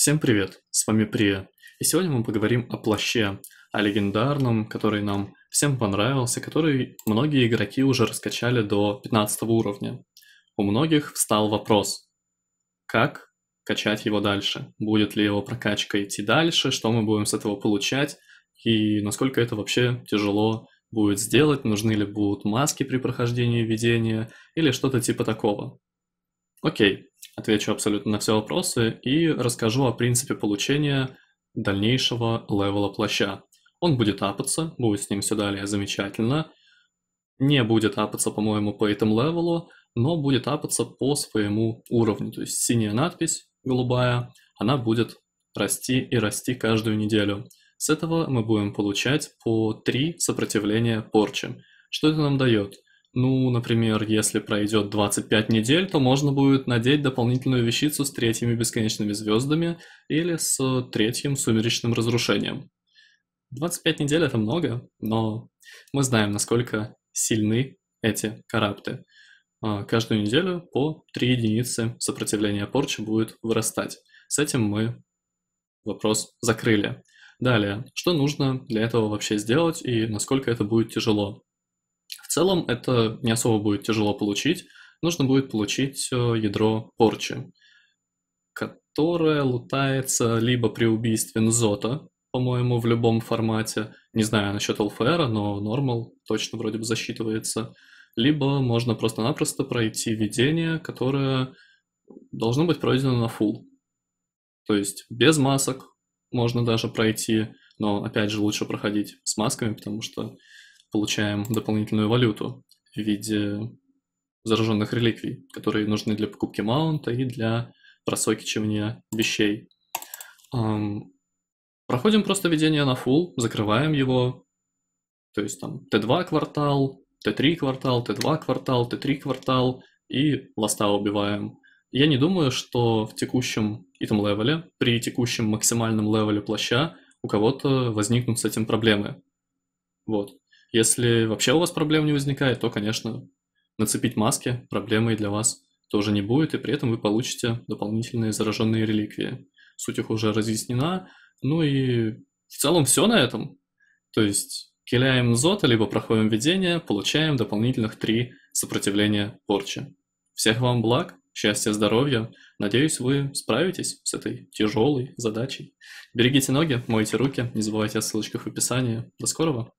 Всем привет, с вами Прия, и сегодня мы поговорим о плаще, о легендарном, который нам всем понравился, который многие игроки уже раскачали до 15 уровня. У многих встал вопрос, как качать его дальше, будет ли его прокачка идти дальше, что мы будем с этого получать, и насколько это вообще тяжело будет сделать, нужны ли будут маски при прохождении видения или что-то типа такого. Окей, отвечу абсолютно на все вопросы и расскажу о принципе получения дальнейшего левела плаща. Он будет апаться, будет с ним все далее замечательно. Не будет апаться, по-моему, по этому левелу, но будет апаться по своему уровню. То есть синяя надпись, голубая, она будет расти и расти каждую неделю. С этого мы будем получать по 3 сопротивления порчи. Что это нам дает? Ну, например, если пройдет 25 недель, то можно будет надеть дополнительную вещицу с третьими бесконечными звездами или с третьим сумеречным разрушением. 25 недель это много, но мы знаем, насколько сильны эти карапты. А, каждую неделю по 3 единицы сопротивления порчи будет вырастать. С этим мы вопрос закрыли. Далее, что нужно для этого вообще сделать и насколько это будет тяжело? В целом это не особо будет тяжело получить. Нужно будет получить э, ядро порчи, которое лутается либо при убийстве Нзота, по-моему, в любом формате. Не знаю насчет ЛФР, но нормал точно вроде бы засчитывается. Либо можно просто-напросто пройти видение, которое должно быть пройдено на фул, То есть без масок можно даже пройти, но опять же лучше проходить с масками, потому что получаем дополнительную валюту в виде зараженных реликвий, которые нужны для покупки маунта и для просокичивания вещей. Проходим просто ведение на full, закрываем его, то есть там Т2 квартал, Т3 квартал, Т2 квартал, Т3 квартал и ласта убиваем. Я не думаю, что в текущем этом левеле, при текущем максимальном левеле плаща у кого-то возникнут с этим проблемы. Вот. Если вообще у вас проблем не возникает, то, конечно, нацепить маски проблемой для вас тоже не будет, и при этом вы получите дополнительные зараженные реликвии. Суть их уже разъяснена. Ну и в целом все на этом. То есть киляем зота, либо проходим введение, получаем дополнительных три сопротивления порчи. Всех вам благ, счастья, здоровья. Надеюсь, вы справитесь с этой тяжелой задачей. Берегите ноги, мойте руки, не забывайте о ссылочках в описании. До скорого!